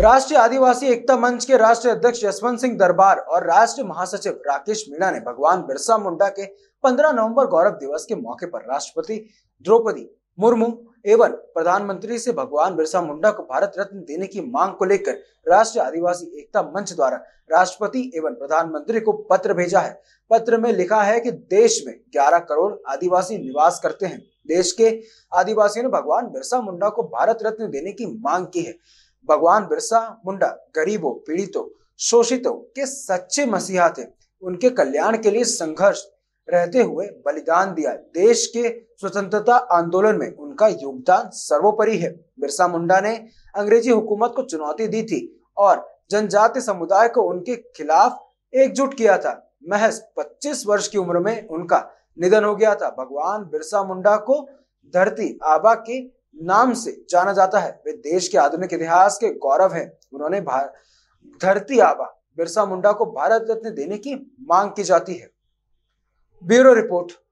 राष्ट्रीय आदिवासी एकता मंच के राष्ट्रीय अध्यक्ष यशवंत सिंह दरबार और राष्ट्रीय महासचिव राकेश मीणा ने भगवान बिरसा मुंडा के 15 नवंबर गौरव दिवस के मौके पर राष्ट्रपति द्रौपदी मुर्मू एवं प्रधानमंत्री से भगवान बिरसा मुंडा को भारत रत्न देने की मांग को लेकर राष्ट्रीय आदिवासी एकता मंच द्वारा राष्ट्रपति एवं प्रधानमंत्री को पत्र भेजा है पत्र में लिखा है कि देश में 11 करोड़ आदिवासी निवास करते हैं देश के आदिवासियों ने भगवान बिरसा मुंडा को भारत रत्न देने की मांग की है भगवान बिरसा मुंडा गरीबों पीड़ितों शोषितों के सच्चे मसीहा थे उनके कल्याण के लिए संघर्ष रहते हुए बलिदान दिया देश के स्वतंत्रता आंदोलन में उनका योगदान सर्वोपरि है बिरसा मुंडा ने अंग्रेजी हुकूमत को चुनौती दी थी और जनजाति समुदाय को उनके खिलाफ एकजुट किया था महज 25 वर्ष की उम्र में उनका निधन हो गया था भगवान बिरसा मुंडा को धरती आबा की नाम से जाना जाता है वे देश के आधुनिक इतिहास के गौरव हैं उन्होंने धरती आबा बिरसा मुंडा को भारत रत्न देने की मांग की जाती है ब्यूरो रिपोर्ट